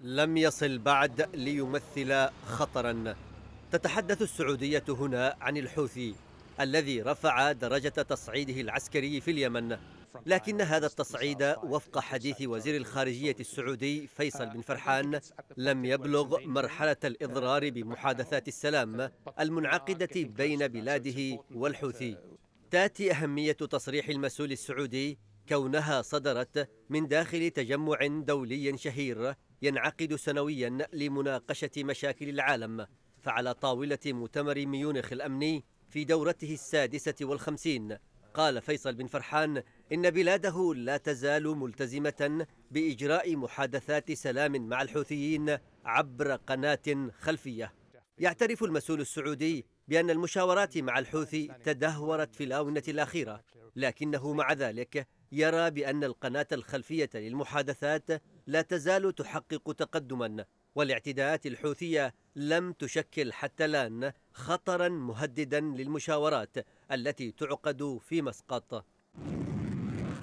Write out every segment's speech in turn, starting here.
لم يصل بعد ليمثل خطرا تتحدث السعودية هنا عن الحوثي الذي رفع درجة تصعيده العسكري في اليمن لكن هذا التصعيد وفق حديث وزير الخارجية السعودي فيصل بن فرحان لم يبلغ مرحلة الإضرار بمحادثات السلام المنعقدة بين بلاده والحوثي تأتي أهمية تصريح المسؤول السعودي كونها صدرت من داخل تجمع دولي شهير ينعقد سنويا لمناقشة مشاكل العالم فعلى طاولة مؤتمر ميونخ الأمني في دورته السادسة والخمسين قال فيصل بن فرحان إن بلاده لا تزال ملتزمة بإجراء محادثات سلام مع الحوثيين عبر قناة خلفية يعترف المسؤول السعودي بأن المشاورات مع الحوثي تدهورت في الآونة الأخيرة لكنه مع ذلك يرى بأن القناة الخلفية للمحادثات لا تزال تحقق تقدما والاعتداءات الحوثية لم تشكل حتى الآن خطرا مهددا للمشاورات التي تعقد في مسقط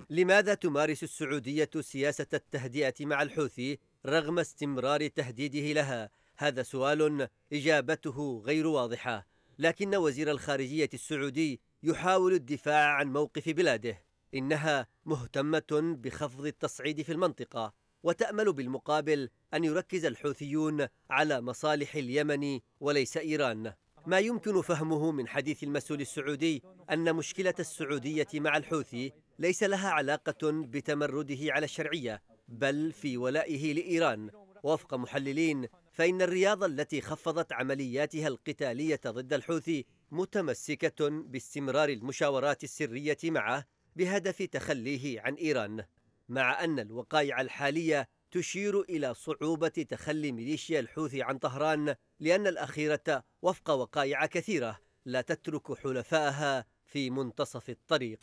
لماذا تمارس السعودية سياسة التهدئة مع الحوثي رغم استمرار تهديده لها؟ هذا سؤال إجابته غير واضحة لكن وزير الخارجية السعودي يحاول الدفاع عن موقف بلاده إنها مهتمة بخفض التصعيد في المنطقة وتأمل بالمقابل أن يركز الحوثيون على مصالح اليمن وليس إيران ما يمكن فهمه من حديث المسؤول السعودي أن مشكلة السعودية مع الحوثي ليس لها علاقة بتمرده على الشرعية بل في ولائه لإيران وفق محللين فإن الرياض التي خفضت عملياتها القتالية ضد الحوثي متمسكة باستمرار المشاورات السرية معه بهدف تخليه عن إيران مع أن الوقائع الحالية تشير إلى صعوبة تخلي ميليشيا الحوثي عن طهران لأن الأخيرة وفق وقائع كثيرة لا تترك حلفائها في منتصف الطريق